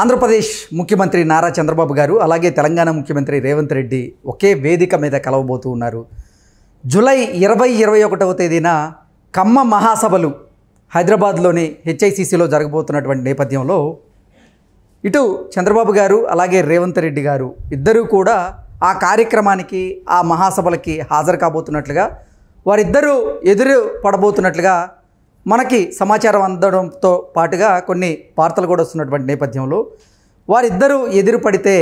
ఆంధ్రప్రదేశ్ ముఖ్యమంత్రి నారా చంద్రబాబు గారు అలాగే తెలంగాణ ముఖ్యమంత్రి రేవంత్ రెడ్డి ఒకే వేదిక మీద కలవబోతూ ఉన్నారు జూలై ఇరవై ఇరవై ఒకటవ తేదీన కమ్మ మహాసభలు హైదరాబాద్లోని హెచ్ఐసిసిలో జరగబోతున్నటువంటి నేపథ్యంలో ఇటు చంద్రబాబు గారు అలాగే రేవంత్ రెడ్డి గారు ఇద్దరూ కూడా ఆ కార్యక్రమానికి ఆ మహాసభలకి హాజరు కాబోతున్నట్లుగా వారిద్దరూ ఎదురు పడబోతున్నట్లుగా మనకి సమాచారం అందడంతో పాటుగా కొన్ని వార్తలు కూడా వస్తున్నటువంటి నేపథ్యంలో వారిద్దరూ ఎదురు పడితే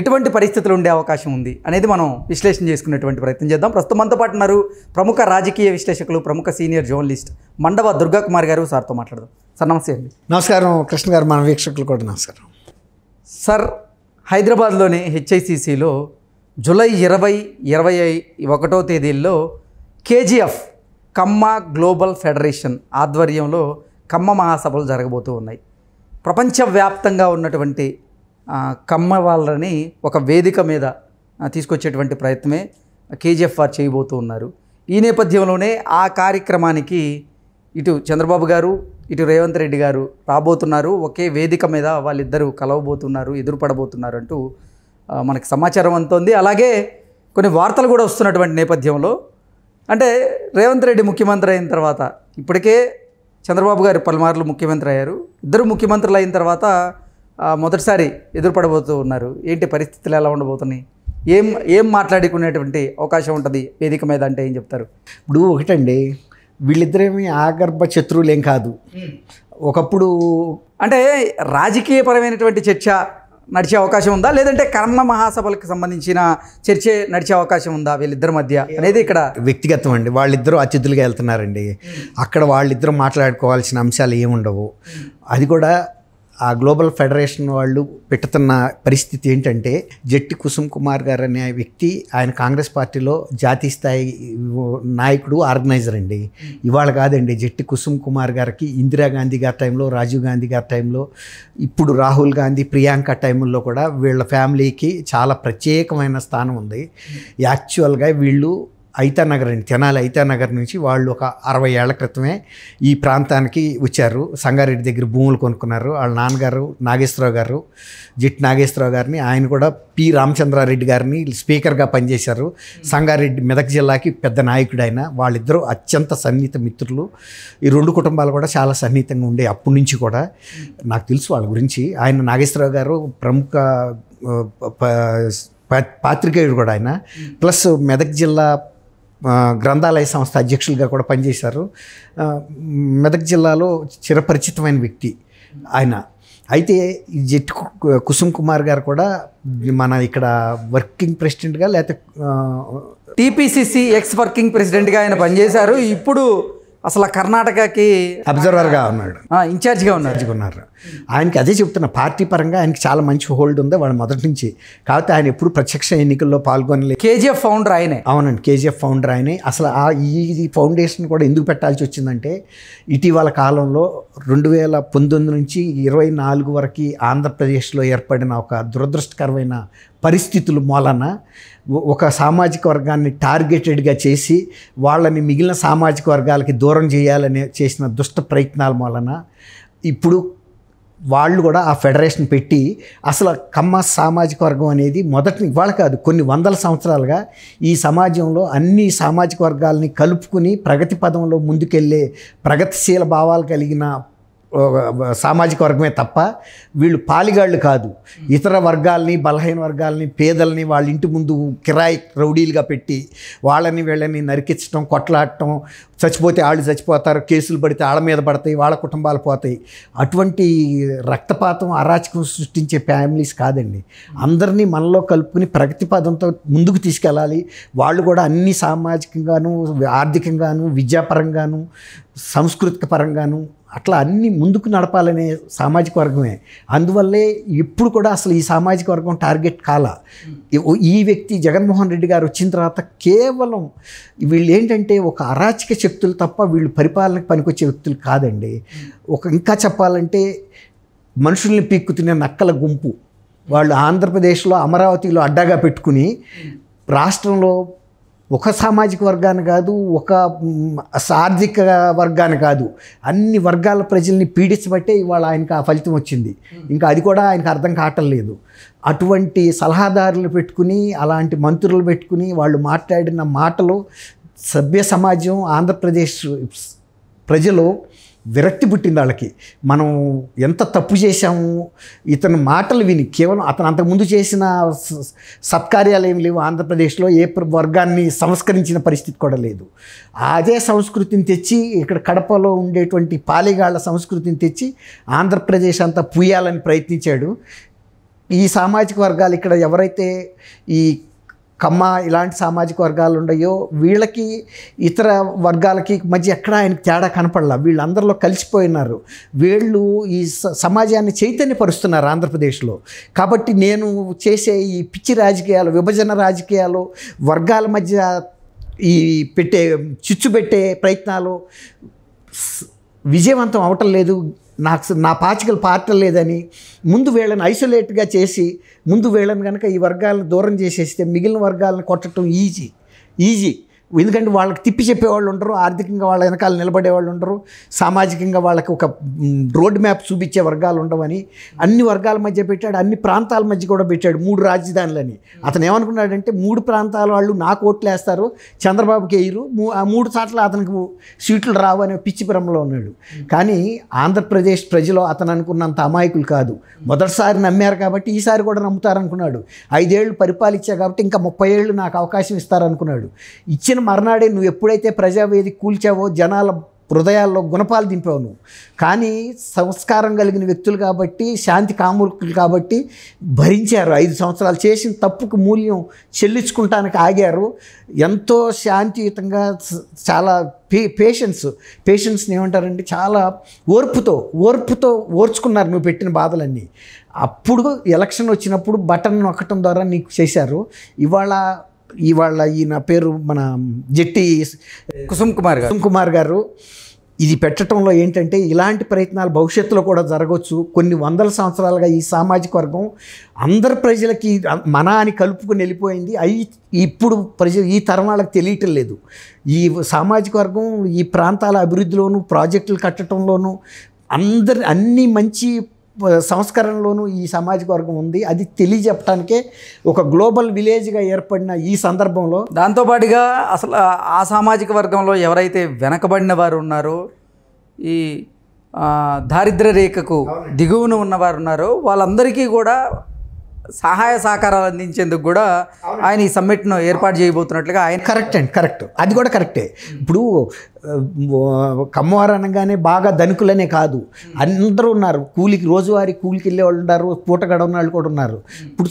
ఎటువంటి పరిస్థితులు ఉండే అవకాశం ఉంది అనేది మనం విశ్లేషణ చేసుకునేటువంటి ప్రయత్నం చేద్దాం ప్రస్తుతం మనతో పాటు ఉన్నారు ప్రముఖ రాజకీయ విశ్లేషకులు ప్రముఖ సీనియర్ జర్నలిస్ట్ మండవ దుర్గా కుమార్ గారు సార్తో మాట్లాడదాం సార్ నమస్తే అండి నమస్కారం కృష్ణ గారు మన వీక్షకులు కూడా నమస్కారం సార్ హైదరాబాద్లోని హెచ్ఐసిసిలో జూలై ఇరవై ఇరవై ఒకటో తేదీల్లో కేజీఎఫ్ కమ్మ గ్లోబల్ ఫెడరేషన్ ఆధ్వర్యంలో కమ్మ మహాసభలు జరగబోతూ ఉన్నాయి ప్రపంచవ్యాప్తంగా ఉన్నటువంటి కమ్మ వాళ్ళని ఒక వేదిక మీద తీసుకొచ్చేటువంటి ప్రయత్నమే కేజీఎఫ్ వారు చేయబోతూ ఉన్నారు ఈ నేపథ్యంలోనే ఆ కార్యక్రమానికి ఇటు చంద్రబాబు గారు ఇటు రేవంత్ రెడ్డి గారు రాబోతున్నారు ఒకే వేదిక మీద వాళ్ళిద్దరూ కలవబోతున్నారు ఎదురుపడబోతున్నారు అంటూ మనకు సమాచారం అంతోంది అలాగే కొన్ని వార్తలు కూడా వస్తున్నటువంటి నేపథ్యంలో అంటే రేవంత్ రెడ్డి ముఖ్యమంత్రి అయిన తర్వాత ఇప్పటికే చంద్రబాబు గారు పలుమార్లు ముఖ్యమంత్రి అయ్యారు ఇద్దరు ముఖ్యమంత్రులు అయిన తర్వాత మొదటిసారి ఎదురుపడబోతూ ఉన్నారు ఏంటి పరిస్థితులు ఎలా ఉండబోతున్నాయి ఏం ఏం మాట్లాడుకునేటువంటి అవకాశం ఉంటుంది వేదిక మీద అంటే ఏం చెప్తారు ఇప్పుడు ఒకటండి వీళ్ళిద్దరేమీ ఆగర్భ శత్రువులేం కాదు ఒకప్పుడు అంటే రాజకీయపరమైనటువంటి చర్చ నడిచే అవకాశం ఉందా లేదంటే కర్మ మహాసభలకు సంబంధించిన చర్చ నడిచే అవకాశం ఉందా వీళ్ళిద్దరి మధ్య అనేది ఇక్కడ వ్యక్తిగతం అండి వాళ్ళిద్దరూ అతిథులుగా వెళ్తున్నారండి అక్కడ వాళ్ళిద్దరూ మాట్లాడుకోవాల్సిన అంశాలు ఏముండవు అది కూడా ఆ గ్లోబల్ ఫెడరేషన్ వాళ్ళు పెట్టుతున్న పరిస్థితి ఏంటంటే జట్టి కుసుమ్ కుమార్ గారు అనే వ్యక్తి ఆయన కాంగ్రెస్ పార్టీలో జాతీయ స్థాయి నాయకుడు ఆర్గనైజర్ అండి ఇవాళ కాదండి జట్టి కుసుమ్ కుమార్ గారికి ఇందిరాగాంధీ గారి టైంలో రాజీవ్ గాంధీ గారి టైంలో ఇప్పుడు రాహుల్ గాంధీ ప్రియాంక టైంలో కూడా వీళ్ళ ఫ్యామిలీకి చాలా ప్రత్యేకమైన స్థానం ఉంది యాక్చువల్గా వీళ్ళు ఐతానగర్ అండి తెనాలి ఐతానగర్ నుంచి వాళ్ళు ఒక అరవై ఏళ్ల క్రితమే ఈ ప్రాంతానికి వచ్చారు సంగారెడ్డి దగ్గర భూములు కొనుక్కున్నారు వాళ్ళ నాన్నగారు నాగేశ్వరరావు గారు జిట్ నాగేశ్వరరావు గారిని ఆయన కూడా పి రామచంద్రారెడ్డి గారిని స్పీకర్గా పనిచేశారు సంగారెడ్డి మెదక్ జిల్లాకి పెద్ద నాయకుడు ఆయన వాళ్ళిద్దరూ అత్యంత సన్నిహిత మిత్రులు ఈ రెండు కుటుంబాలు కూడా చాలా సన్నిహితంగా ఉండే అప్పటి నుంచి కూడా నాకు తెలుసు వాళ్ళ గురించి ఆయన నాగేశ్వరరావు గారు ప్రముఖ పాత్రికేయుడు కూడా ఆయన ప్లస్ మెదక్ జిల్లా గ్రంథాలయ సంస్థ అధ్యక్షులుగా కూడా పనిచేశారు మెదక్ జిల్లాలో చిరపరిచితమైన వ్యక్తి ఆయన అయితే ఈ జెట్ కుసుమ్ కుమార్ గారు కూడా మన ఇక్కడ వర్కింగ్ ప్రెసిడెంట్గా లేకపోతే టీపీసీసీ ఎక్స్ వర్కింగ్ ప్రెసిడెంట్గా ఆయన పనిచేశారు ఇప్పుడు అసలు కర్ణాటకకి అబ్జర్వర్గా ఉన్నాడు ఇన్ఛార్జ్గా ఉన్నాడు ఉన్నారు ఆయనకి అదే చెప్తున్నా పార్టీ పరంగా ఆయనకి చాలా మంచి హోల్డ్ ఉంది వాళ్ళ మొదటి నుంచి కాకపోతే ఆయన ఎప్పుడు ప్రత్యక్ష ఎన్నికల్లో పాల్గొనలేదు కేజీఎఫ్ ఫౌండర్ ఆయనే అవునండి కేజీఎఫ్ ఫౌండర్ ఆయనే అసలు ఆ ఈ ఫౌండేషన్ కూడా ఎందుకు పెట్టాల్సి వచ్చిందంటే ఇటీవల కాలంలో రెండు వేల పంతొమ్మిది నుంచి ఇరవై నాలుగు వరకు ఆంధ్రప్రదేశ్లో ఏర్పడిన ఒక దురదృష్టకరమైన పరిస్థితులు మూలన ఒక సామాజిక వర్గాన్ని టార్గెటెడ్గా చేసి వాళ్ళని మిగిలిన సామాజిక వర్గాలకి దూరం చేయాలని చేసిన దుష్ట ప్రయత్నాల వలన ఇప్పుడు వాళ్ళు కూడా ఆ ఫెడరేషన్ పెట్టి అసలు కమ్మ సామాజిక వర్గం అనేది మొదటి వాళ్ళు కాదు కొన్ని వందల సంవత్సరాలుగా ఈ సమాజంలో అన్ని సామాజిక వర్గాలని కలుపుకుని ప్రగతి పదంలో ముందుకెళ్ళే ప్రగతిశీల భావాలు కలిగిన సామాజిక వర్గమే తప్ప వీళ్ళు పాలిగాళ్ళు కాదు ఇతర వర్గాల్ని బలహీన వర్గాల్ని పేదల్ని వాళ్ళ ఇంటి ముందు కిరాయి రౌడీలుగా పెట్టి వాళ్ళని వీళ్ళని నరికించడం కొట్లాడటం చచ్చిపోతే వాళ్ళు చచ్చిపోతారు కేసులు పడితే వాళ్ళ మీద పడతాయి వాళ్ళ కుటుంబాలు పోతాయి అటువంటి రక్తపాతం అరాచకం సృష్టించే ఫ్యామిలీస్ కాదండి అందరినీ మనలో కలుపుకుని ప్రగతి పదంతో ముందుకు తీసుకెళ్ళాలి వాళ్ళు కూడా అన్ని సామాజికంగాను ఆర్థికంగాను విద్యాపరంగాను సంస్కృతిక పరంగాను అట్లా అన్ని ముందుకు నడపాలనే సామాజిక వర్గమే అందువల్లే ఇప్పుడు కూడా అసలు ఈ సామాజిక వర్గం టార్గెట్ కాల ఈ వ్యక్తి జగన్మోహన్ రెడ్డి గారు వచ్చిన తర్వాత కేవలం వీళ్ళు ఏంటంటే ఒక అరాచక శక్తులు తప్ప వీళ్ళు పరిపాలనకు పనికొచ్చే వ్యక్తులు కాదండి ఒక ఇంకా చెప్పాలంటే మనుషుల్ని పీక్కుతునే నక్కల గుంపు వాళ్ళు ఆంధ్రప్రదేశ్లో అమరావతిలో అడ్డాగా పెట్టుకుని రాష్ట్రంలో ఒక సామాజిక వర్గాన్ని కాదు ఒక ఆర్థిక వర్గాన్ని కాదు అన్ని వర్గాల ప్రజల్ని పీడించబట్టే ఇవాళ ఆయనకు ఆ ఫలితం వచ్చింది ఇంకా అది కూడా ఆయనకు అర్థం కావటం లేదు అటువంటి సలహాదారులు పెట్టుకుని అలాంటి మంత్రులు పెట్టుకుని వాళ్ళు మాట్లాడిన మాటలు సభ్య సమాజం ఆంధ్రప్రదేశ్ ప్రజలు విరక్తి పుట్టింది వాళ్ళకి మనం ఎంత తప్పు చేశాము ఇతని మాటలు విని కేవలం అతను అంతకుముందు చేసిన సత్కార్యాలు ఏమి లేవు ఆంధ్రప్రదేశ్లో ఏ వర్గాన్ని సంస్కరించిన పరిస్థితి కూడా లేదు అదే సంస్కృతిని తెచ్చి ఇక్కడ కడపలో ఉండేటువంటి పాలిగాళ్ల సంస్కృతిని తెచ్చి ఆంధ్రప్రదేశ్ అంతా పూయాలని ప్రయత్నించాడు ఈ సామాజిక వర్గాలు ఇక్కడ ఎవరైతే ఈ కమ్మ ఇలాంటి సామాజిక వర్గాలు ఉండయో వీళ్ళకి ఇతర వర్గాలకి మధ్య ఎక్కడ ఆయన తేడా కనపడలా వీళ్ళందరిలో కలిసిపోయినారు వీళ్ళు ఈ సమాజాన్ని చైతన్యపరుస్తున్నారు ఆంధ్రప్రదేశ్లో కాబట్టి నేను చేసే ఈ పిచ్చి రాజకీయాలు విభజన రాజకీయాలు వర్గాల మధ్య ఈ పెట్టే చిచ్చు పెట్టే ప్రయత్నాలు విజయవంతం అవటం లేదు నాకు నా పాచికలు పార్ట లేదని ముందు వీళ్ళని ఐసోలేట్గా చేసి ముందు వీళ్ళని కనుక ఈ వర్గాలను దూరం చేసేస్తే మిగిలిన వర్గాలను కొట్టడం ఈజీ ఈజీ ఎందుకంటే వాళ్ళకి తిప్పి చెప్పేవాళ్ళు ఉంటారు ఆర్థికంగా వాళ్ళ వెనకాల నిలబడేవాళ్ళు ఉంటారు సామాజికంగా వాళ్ళకి ఒక రోడ్ మ్యాప్ చూపించే వర్గాలు ఉండవని అన్ని వర్గాల మధ్య పెట్టాడు అన్ని ప్రాంతాల మధ్య కూడా పెట్టాడు మూడు రాజధానులని అతను ఏమనుకున్నాడంటే మూడు ప్రాంతాల వాళ్ళు నాకు ఓట్లు వేస్తారు చంద్రబాబుకి వేయరు మూడు చోట్ల అతనికి సీట్లు రావు అనే పిచ్చిపురంలో ఉన్నాడు కానీ ఆంధ్రప్రదేశ్ ప్రజలు అతను అనుకున్నంత అమాయకులు కాదు మొదటిసారి నమ్మారు కాబట్టి ఈసారి కూడా నమ్ముతారనుకున్నాడు ఐదేళ్లు పరిపాలించా కాబట్టి ఇంకా ముప్పై ఏళ్ళు నాకు అవకాశం ఇస్తారనుకున్నాడు ఇచ్చిన మర్నాడే నువ్వు ఎప్పుడైతే ప్రజావేది కూల్చావో జనాల హృదయాల్లో గుణపాలు దింపావు నువ్వు కానీ సంస్కారం కలిగిన వ్యక్తులు కాబట్టి శాంతి కాముకులు కాబట్టి భరించారు ఐదు సంవత్సరాలు చేసిన తప్పుకు మూల్యం చెల్లించుకుంటానికి ఆగారు ఎంతో శాంతియుతంగా చాలా పే పేషెన్స్ పేషెన్స్ని ఏమంటారండి చాలా ఓర్పుతో ఓర్పుతో ఓర్చుకున్నారు నువ్వు పెట్టిన బాధలన్నీ అప్పుడు ఎలక్షన్ వచ్చినప్పుడు బటన్ నొక్కటం ద్వారా నీకు చేశారు ఇవాళ ఇవాళ ఈయన పేరు మన జట్టి కుసుమ్ కుమార్ గారు కుసుమ్ కుమార్ గారు ఇది పెట్టడంలో ఏంటంటే ఇలాంటి ప్రయత్నాలు భవిష్యత్తులో కూడా జరగవచ్చు కొన్ని వందల సంవత్సరాలుగా ఈ సామాజిక వర్గం అందరి ప్రజలకి మన అని కలుపుకుని వెళ్ళిపోయింది అవి ఇప్పుడు ప్రజ ఈ తరం వాళ్ళకి తెలియటం లేదు ఈ సామాజిక వర్గం ఈ ప్రాంతాల అభివృద్ధిలోనూ ప్రాజెక్టులు కట్టడంలోనూ అందరి అన్ని మంచి సంస్కరణలోనూ ఈ సామాజిక వర్గం ఉంది అది తెలియజెప్పడానికే ఒక గ్లోబల్ విలేజ్గా ఏర్పడిన ఈ సందర్భంలో దాంతోపాటుగా అసలు ఆ సామాజిక వర్గంలో ఎవరైతే వెనకబడిన వారు ఉన్నారో ఈ దారిద్ర రేఖకు దిగువన ఉన్నవారు ఉన్నారో వాళ్ళందరికీ కూడా సహాయ సహకారాలు అందించేందుకు కూడా ఆయన ఈ సమ్మిట్ను ఏర్పాటు చేయబోతున్నట్లుగా ఆయన కరెక్ట్ అండి కరెక్ట్ అది కూడా కరెక్టే ఇప్పుడు కమ్మవారు అనగానే బాగా ధనికులనే కాదు అందరూ ఉన్నారు కూలికి రోజువారి కూలికి వెళ్ళే వాళ్ళు ఉన్నారు పూట ఉన్న వాళ్ళు కూడా ఉన్నారు ఇప్పుడు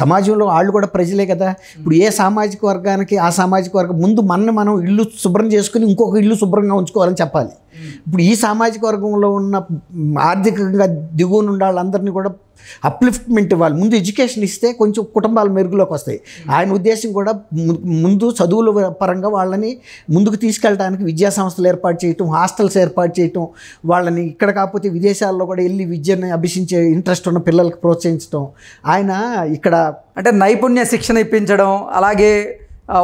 సమాజంలో వాళ్ళు కూడా ప్రజలే కదా ఇప్పుడు ఏ సామాజిక వర్గానికి ఆ సామాజిక వర్గం ముందు మన మనం ఇల్లు శుభ్రం చేసుకుని ఇంకొక ఇల్లు శుభ్రంగా ఉంచుకోవాలని చెప్పాలి ఇప్పుడు ఈ సామాజిక వర్గంలో ఉన్న ఆర్థికంగా దిగువన ఉండే వాళ్ళందరినీ కూడా అప్లిఫ్ట్మెంట్ ఇవ్వాలి ముందు ఎడ్యుకేషన్ ఇస్తే కొంచెం కుటుంబాలు మెరుగులోకి వస్తాయి ఆయన ఉద్దేశం కూడా ముందు చదువుల పరంగా వాళ్ళని ముందుకు తీసుకెళ్ళడానికి విద్యా సంస్థలు ఏర్పాటు చేయటం హాస్టల్స్ ఏర్పాటు చేయటం వాళ్ళని ఇక్కడ కాకపోతే విదేశాల్లో కూడా వెళ్ళి విద్యను అభ్యసించే ఇంట్రెస్ట్ ఉన్న పిల్లలకు ప్రోత్సహించడం ఆయన ఇక్కడ అంటే నైపుణ్య శిక్షణ ఇప్పించడం అలాగే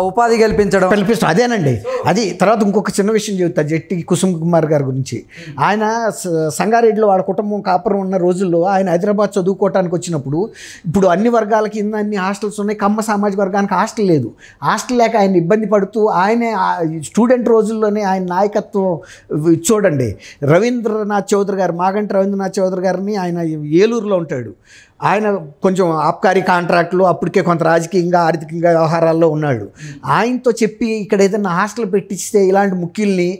ఉపాధి కల్పించడం కల్పిస్తాం అదేనండి అది తర్వాత ఇంకొక చిన్న విషయం చెబుతా జట్టి కుసుమ్ కుమార్ గారి గురించి ఆయన సంగారెడ్డిలో వాళ్ళ కుటుంబం కాపురం ఉన్న రోజుల్లో ఆయన హైదరాబాద్ చదువుకోవటానికి వచ్చినప్పుడు ఇప్పుడు అన్ని వర్గాల కింద అన్ని హాస్టల్స్ ఉన్నాయి కమ్మ సామాజిక వర్గానికి హాస్టల్ లేదు హాస్టల్ లేక ఆయన ఇబ్బంది పడుతూ ఆయనే స్టూడెంట్ రోజుల్లోనే ఆయన నాయకత్వం చూడండి రవీంద్రనాథ్ చౌదరి గారు మాగంటి రవీంద్రనాథ్ చౌదరి గారిని ఆయన ఏలూరులో ఉంటాడు ఆయన కొంచెం ఆబ్కారీ కాంట్రాక్ట్లు అప్పటికే కొంత రాజకీయంగా ఆర్థికంగా వ్యవహారాల్లో ఉన్నాడు ఆయనతో చెప్పి ఇక్కడ ఏదైనా హాస్టల్ పెట్టిస్తే ఇలాంటి ముఖ్యుల్ని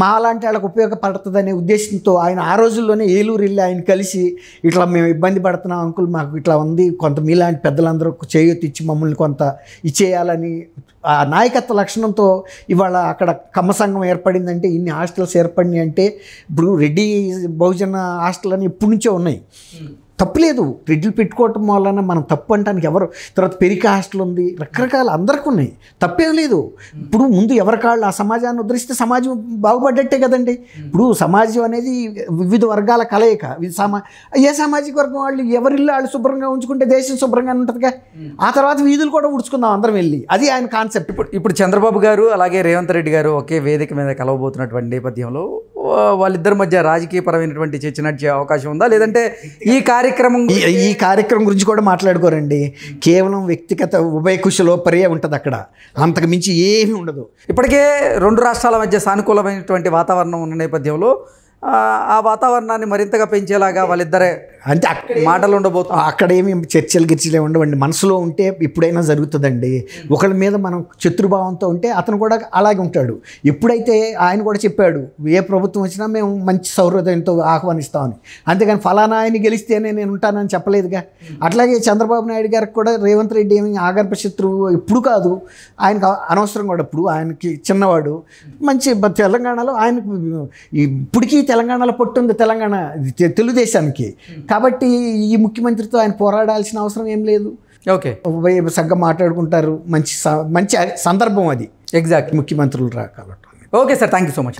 మా లాంటి వాళ్ళకి ఉపయోగపడుతుందనే ఉద్దేశంతో ఆయన ఆ రోజుల్లోనే ఏలూరు వెళ్ళి ఆయన కలిసి ఇట్లా మేము ఇబ్బంది పడుతున్నాం అంకుల్ మాకు ఇట్లా ఉంది కొంత మీలాంటి పెద్దలందరూ చేయొత్తి ఇచ్చి మమ్మల్ని కొంత ఇచ్చేయాలని ఆ నాయకత్వ లక్షణంతో ఇవాళ అక్కడ కమ్మ సంఘం ఏర్పడిందంటే ఇన్ని హాస్టల్స్ ఏర్పడినాయి అంటే ఇప్పుడు రెడ్డి బహుజన హాస్టల్ అని ఇప్పటి నుంచే ఉన్నాయి తప్పులేదు రెడ్లు పెట్టుకోవటం వలన మనం తప్పు అంటానికి ఎవరు తర్వాత పెరిక హాస్టల్ ఉంది రకరకాల అందరికీ ఉన్నాయి తప్పేం లేదు ఇప్పుడు ముందు ఎవరి కాళ్ళు ఆ సమాజాన్ని ఉద్ధరిస్తే సమాజం బాగుపడ్డట్టే కదండి ఇప్పుడు సమాజం అనేది వివిధ వర్గాల కలయిక సమా ఏ సామాజిక వర్గం వాళ్ళు ఎవరిల్లు వాళ్ళు శుభ్రంగా ఉంచుకుంటే దేశం శుభ్రంగా ఉంటుందిగా ఆ తర్వాత వీధులు కూడా ఉడుచుకుందాం అందరం వెళ్ళి అది ఆయన కాన్సెప్ట్ ఇప్పుడు ఇప్పుడు చంద్రబాబు గారు అలాగే రేవంత్ రెడ్డి గారు ఒకే వేదిక మీద కలవబోతున్నటువంటి నేపథ్యంలో వాళ్ళిద్దరి మధ్య రాజకీయపరమైనటువంటి చర్చ నడిచే అవకాశం ఉందా లేదంటే ఈ కార్యక్రమం ఈ కార్యక్రమం గురించి కూడా మాట్లాడుకోరండి కేవలం వ్యక్తిగత ఉభయకుశలో పర్య ఉంటుంది అక్కడ అంతకు మించి ఏమీ ఉండదు ఇప్పటికే రెండు రాష్ట్రాల మధ్య సానుకూలమైనటువంటి వాతావరణం ఉన్న నేపథ్యంలో ఆ వాతావరణాన్ని మరింతగా పెంచేలాగా వాళ్ళిద్దరే అంటే మాటలు ఉండబోతుంది అక్కడ ఏమి చర్చలు గిర్చలే ఉండవండి మనసులో ఉంటే ఇప్పుడైనా జరుగుతుందండి ఒకళ్ళ మీద మనం శత్రుభావంతో ఉంటే అతను కూడా అలాగే ఉంటాడు ఎప్పుడైతే ఆయన కూడా చెప్పాడు ఏ ప్రభుత్వం వచ్చినా మేము మంచి సౌహృదయంతో ఆహ్వానిస్తామని అంతేగాని ఫలానా ఆయన గెలిస్తేనే నేను ఉంటానని చెప్పలేదుగా అట్లాగే చంద్రబాబు నాయుడు గారికి కూడా రేవంత్ రెడ్డి ఏమి ఆగర్భ శత్రువు ఎప్పుడు కాదు ఆయనకు అనవసరం కూడా ఇప్పుడు ఆయనకి చిన్నవాడు మంచి తెలంగాణలో ఆయనకు ఇప్పటికీ తెలంగాణలో పట్టుంది తెలంగాణ తెలుగుదేశానికి కాబట్టి ఈ ముఖ్యమంత్రితో ఆయన పోరాడాల్సిన అవసరం ఏం లేదు ఓకే సగ్గా మాట్లాడుకుంటారు మంచి మంచి సందర్భం అది ఎగ్జాక్ట్ ముఖ్యమంత్రులు రా కాబట్టి okay sir thank you so much